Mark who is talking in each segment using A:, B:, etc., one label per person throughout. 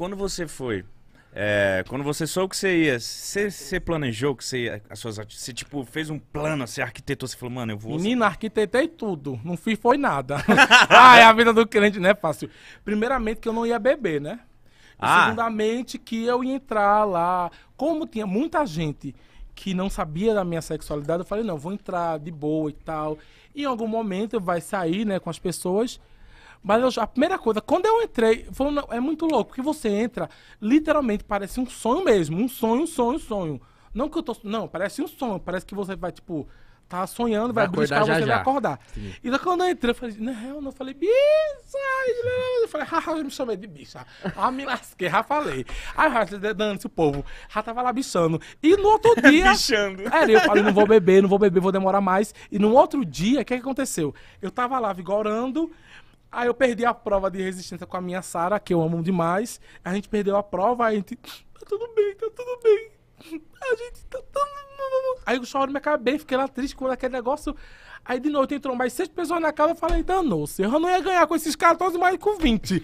A: quando você foi, é, quando você soube que você ia, você, você planejou que você ia, as suas você tipo fez um plano, você arquitetou, você falou, mano, eu vou... Menino, arquitetei tudo, não fiz foi nada. ah, é a vida do crente, né, fácil. Primeiramente que eu não ia beber, né? Ah. Segundamente que eu ia entrar lá, como tinha muita gente que não sabia da minha sexualidade, eu falei, não, vou entrar de boa e tal. E em algum momento vai sair, né, com as pessoas mas eu, a primeira coisa, quando eu entrei, falando, é muito louco, que você entra, literalmente parece um sonho mesmo. Um sonho, um sonho, um sonho. Não que eu tô. Não, parece um sonho. Parece que você vai, tipo, tá sonhando, vai, vai brincar, você já. vai acordar. Sim. E daí quando eu entrei, eu falei, não, eu falei, bicha! Eu falei, haha, eu me chamei de bicha. Ah, me lasquei, já falei. Aí dando-se o povo, já tava lá bichando. E no outro dia. bichando. Era, é, eu falei, não vou beber, não vou beber, vou demorar mais. E no outro dia, o que, que aconteceu? Eu tava lá vigorando. Aí eu perdi a prova de resistência com a minha Sara, que eu amo demais. A gente perdeu a prova, aí a gente. Tá tudo bem, tá tudo bem. A gente tá tudo. Aí o choro me acabei, fiquei lá triste com aquele negócio. Aí de noite entrou mais seis pessoas na casa, eu falei, danou-se, eu não ia ganhar com esses caras todos mais com 20.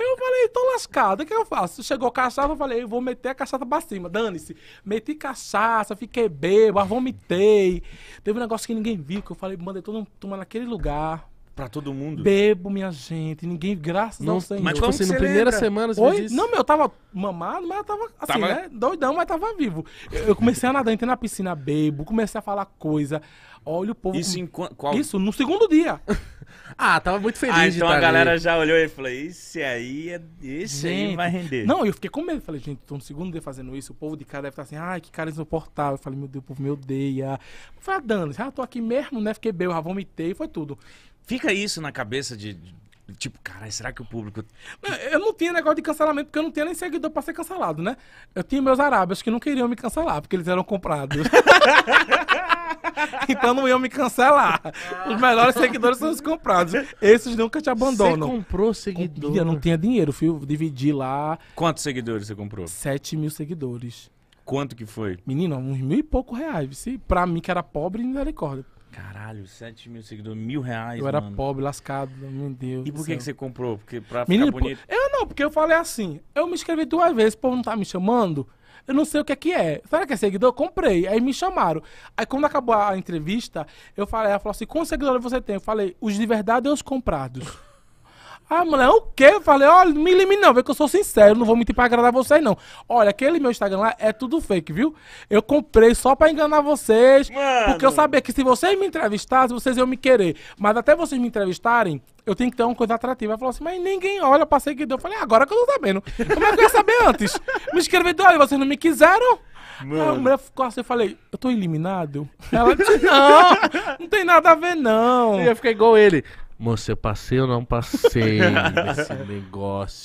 A: eu falei, tô lascado, o que eu faço? Chegou cachaça, eu falei, eu vou meter a cachaça pra cima, dane-se. Meti cachaça, fiquei bêbado, vomitei. Teve um negócio que ninguém viu, que eu falei, mandei todo mundo tomar naquele lugar. Pra todo mundo? Bebo, minha gente. Ninguém, graças não, ao Senhor. Mas tipo assim, na primeira lembra? semana você Oi? Não, meu, eu tava mamado, mas eu tava assim, tava... né? Doidão, mas tava vivo. Eu, comecei a nadar, entrei na piscina, bebo, comecei a falar coisa. Olha o povo. Isso, em qual... Isso no segundo dia. ah, tava muito feliz. Ah, então tá a galera ali. já olhou e falou: esse aí é. Esse gente, aí vai render. Não, eu fiquei com medo. Falei, gente, tô no segundo dia fazendo isso, o povo de cara deve estar tá assim, ai, que cara insuportável. Eu falei, meu Deus, o povo me odeia. Foi a dano, já ah, tô aqui mesmo, né? Fiquei bebo, já vomitei, foi tudo. Fica isso na cabeça de. tipo, caralho, será que o público. Eu não tinha negócio de cancelamento, porque eu não tinha nem seguidor pra ser cancelado, né? Eu tinha meus arábios que não queriam me cancelar, porque eles eram comprados. então não iam me cancelar. Os melhores seguidores são os comprados. Esses nunca te abandonam. Você comprou seguidor? Eu não tinha dinheiro, fui dividir lá. Quantos seguidores você comprou? 7 mil seguidores. Quanto que foi? Menino, uns mil e pouco reais. Pra mim, que era pobre, misericórdia. Caralho, 7 mil seguidores, mil reais. Eu era mano. pobre, lascado, meu Deus. E por que, que você comprou? Porque pra Menino, ficar bonito. Eu não, porque eu falei assim. Eu me inscrevi duas vezes, o povo não tá me chamando. Eu não sei o que é que é. Será que é seguidor? comprei. Aí me chamaram. Aí quando acabou a entrevista, eu falei, ela falou assim: quantos seguidores você tem? Eu falei, os de verdade e os comprados. Ah, mulher, é o quê? Eu falei, olha, me elimine não, vê que eu sou sincero, não vou mentir pra agradar vocês não. Olha, aquele meu Instagram lá é tudo fake, viu? Eu comprei só pra enganar vocês, Mano. porque eu sabia que se vocês me entrevistassem, vocês iam me querer. Mas até vocês me entrevistarem, eu tenho que ter uma coisa atrativa. Ela falou assim, mas ninguém olha pra seguidor. Eu falei, ah, agora que eu tô sabendo. Como é que eu ia saber antes? Me escrevi, olha, vocês não me quiseram? Mano. A mulher ficou assim, eu falei, eu tô eliminado? Ela disse, não, não tem nada a ver, não. Eu eu ficar igual ele. Você eu passei ou não passei nesse negócio?